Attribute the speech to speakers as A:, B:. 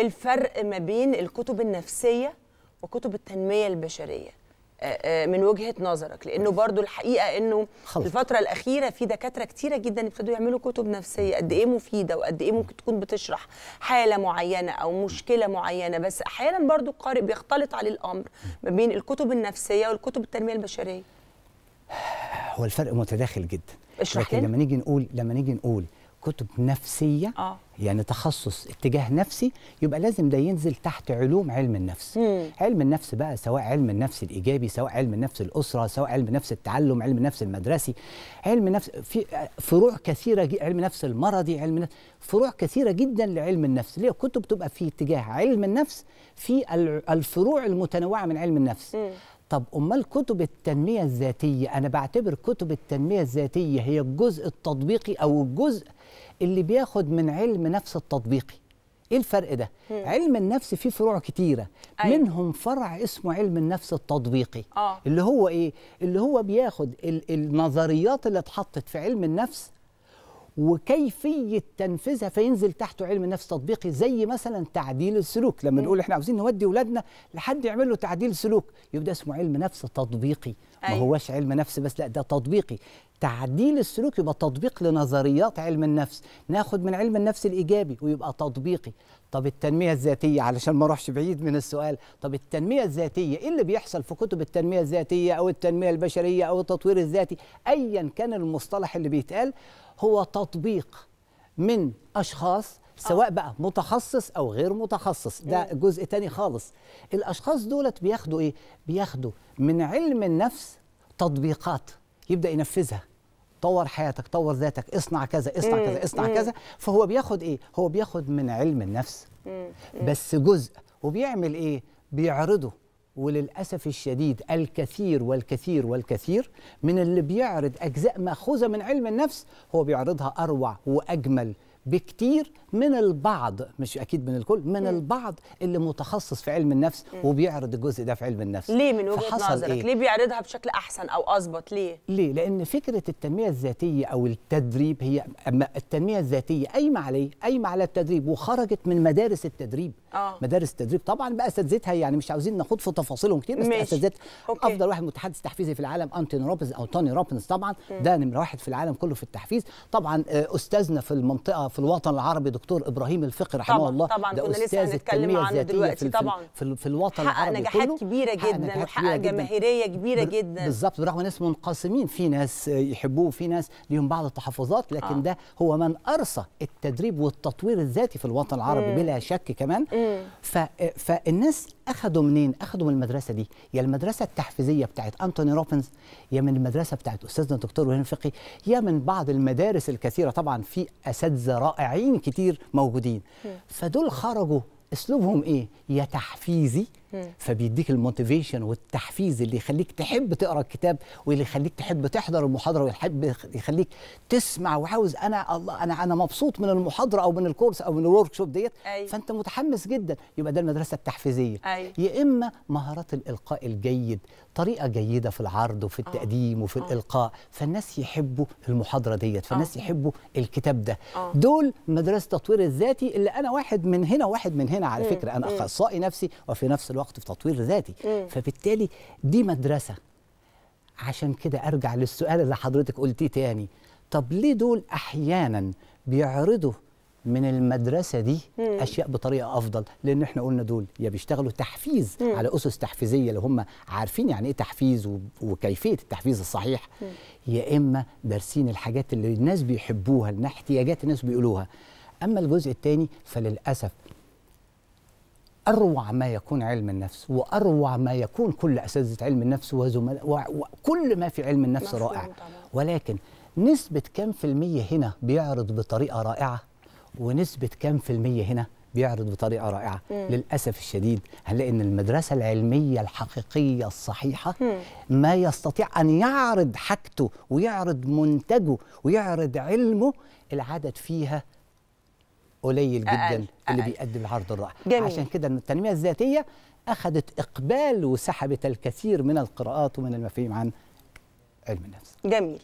A: الفرق ما بين الكتب النفسيه وكتب التنميه البشريه آه، آه، من وجهه نظرك لانه برضو الحقيقه انه خلط. الفتره الاخيره في دكاتره كتيره جدا ابتدوا يعملوا كتب نفسيه قد ايه مفيده وقد ايه ممكن تكون بتشرح حاله معينه او مشكله معينه بس احيانا برضو القارئ بيختلط عليه الامر ما بين الكتب النفسيه والكتب التنميه البشريه هو الفرق متداخل جدا لكن لما نيجي نقول لما نيجي نقول كتب نفسيه آه. يعني تخصص اتجاه نفسي يبقى لازم ده ينزل تحت علوم علم النفس مم. علم النفس بقى سواء علم النفس الايجابي سواء علم النفس الاسره سواء علم نفس التعلم علم النفس المدرسي علم نفس في فروع كثيره علم النفس المرضي علم نفس فروع كثيره جدا لعلم النفس ليه كتب تبقى في اتجاه علم النفس في الفروع المتنوعه من علم النفس مم. طب امال كتب التنميه الذاتيه انا بعتبر كتب التنميه الذاتيه هي الجزء التطبيقي او الجزء اللي بياخد من علم نفس التطبيقي ايه الفرق ده مم. علم النفس فيه فروع كتيره أيوة. منهم فرع اسمه علم النفس التطبيقي آه. اللي هو ايه اللي هو بياخد النظريات اللي اتحطت في علم النفس وكيفيه تنفيذها فينزل تحته علم النفس تطبيقي زي مثلا تعديل السلوك لما نقول احنا عاوزين نودي اولادنا لحد يعمل له تعديل سلوك يبقى اسمه علم نفس تطبيقي أي. ما هوش علم نفس بس لا ده تطبيقي تعديل السلوك يبقى تطبيق لنظريات علم النفس ناخد من علم النفس الايجابي ويبقى تطبيقي طب التنميه الذاتيه علشان ما اروحش بعيد من السؤال طب التنميه الذاتيه ايه اللي بيحصل في كتب التنميه الذاتيه او التنميه البشريه او التطوير الذاتي ايا كان المصطلح اللي بيتقال هو تطبيق من اشخاص آه. سواء بقى متخصص او غير متخصص ده إيه. جزء تاني خالص الاشخاص دولت بياخدوا ايه بياخدوا من علم النفس تطبيقات يبدا ينفذها طور حياتك طور ذاتك اصنع كذا اصنع إيه. كذا اصنع مم. إيه. كذا فهو بياخد ايه هو بياخد من علم النفس مم. بس جزء وبيعمل ايه بيعرضه وللاسف الشديد الكثير والكثير والكثير من اللي بيعرض اجزاء ماخوذه من علم النفس هو بيعرضها اروع واجمل بكتير من البعض مش اكيد من الكل من م. البعض اللي متخصص في علم النفس م. وبيعرض الجزء ده في علم النفس ليه من وجهه نظرك إيه؟ ليه بيعرضها بشكل احسن او اظبط ليه ليه لان فكره التنميه الذاتيه او التدريب هي التنميه الذاتيه قايمه عليه إيه؟ قايمه على التدريب وخرجت من مدارس التدريب أوه. مدارس التدريب طبعا بقى اساتذتها يعني مش عاوزين ناخد في تفاصيلهم كتير بس اساتذتها افضل واحد متحدث تحفيزي في العالم انتوني روبنز او توني روبنز طبعا م. ده نمره واحد في العالم كله في التحفيز طبعا آه، استاذنا في المنطقه في الوطن العربي دكتور ابراهيم الفقي رحمه الله طبعا كنا لسه هنتكلم عنه دلوقتي في طبعا في, في الوطن العربي كله نجاحات كبيره جدا وحقق جماهيريه كبيره جدا بالظبط برغم ناس منقسمين في ناس آه، يحبوه وفي ناس ليهم بعض التحفظات لكن آه. ده هو من ارسى التدريب والتطوير الذاتي في الوطن العربي بلا شك كمان فالناس اخذوا منين؟ اخذوا من المدرسه دي، يا المدرسه التحفيزيه بتاعت انتوني روبنز يا من المدرسه بتاعت استاذنا الدكتور وهان فقي يا من بعض المدارس الكثيره طبعا في اساتذه رائعين كتير موجودين فدول خرجوا اسلوبهم ايه؟ يا تحفيزي فبيديك الموتيفيشن والتحفيز اللي يخليك تحب تقرا الكتاب واللي يخليك تحب تحضر المحاضره ويحب يخليك تسمع وعاوز انا الله انا انا مبسوط من المحاضره او من الكورس او من الورك شوب ديت أيوه. فانت متحمس جدا يبقى ده المدرسه التحفيزيه أيوه. يا اما مهارات الالقاء الجيد طريقه جيده في العرض وفي آه. التقديم وفي آه. الالقاء فالناس يحبوا المحاضره ديت فالناس آه. يحبوا الكتاب ده دول مدرسه التطوير الذاتي اللي انا واحد من هنا واحد من هنا على فكره انا اخصائي نفسي وفي نفس الوقت الوقت في تطوير ذاتي مم. فبالتالي دي مدرسه عشان كده ارجع للسؤال اللي حضرتك قلتيه تاني طب ليه دول احيانا بيعرضوا من المدرسه دي مم. اشياء بطريقه افضل لان احنا قلنا دول يا بيشتغلوا تحفيز مم. على اسس تحفيزيه اللي هم عارفين يعني ايه تحفيز وكيفيه التحفيز الصحيح مم. يا اما دارسين الحاجات اللي الناس بيحبوها احتياجات الناس بيقولوها اما الجزء الثاني فللاسف اروع ما يكون علم النفس واروع ما يكون كل اساتذه علم النفس وزملاء وكل ما في علم النفس رائع ولكن نسبه كام في الميه هنا بيعرض بطريقه رائعه ونسبه كام في الميه هنا بيعرض بطريقه رائعه مم. للاسف الشديد هنلاقي ان المدرسه العلميه الحقيقيه الصحيحه مم. ما يستطيع ان يعرض حاجته ويعرض منتجه ويعرض علمه العدد فيها قليل جدا أقل. اللي أقل. بيقدم العرض الرائع عشان كده التنميه الذاتيه اخذت اقبال وسحبت الكثير من القراءات ومن المفاهيم عن علم النفس جميل